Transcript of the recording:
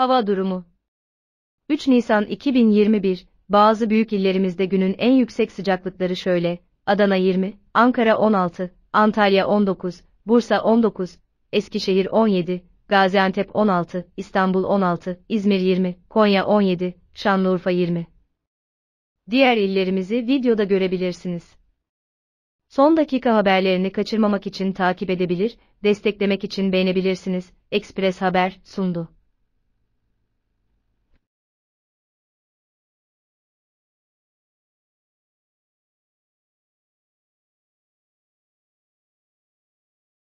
Hava durumu 3 Nisan 2021 Bazı büyük illerimizde günün en yüksek sıcaklıkları şöyle: Adana 20, Ankara 16, Antalya 19, Bursa 19, Eskişehir 17, Gaziantep 16, İstanbul 16, İzmir 20, Konya 17, Şanlıurfa 20. Diğer illerimizi videoda görebilirsiniz. Son dakika haberlerini kaçırmamak için takip edebilir, desteklemek için beğenebilirsiniz. Express Haber sundu.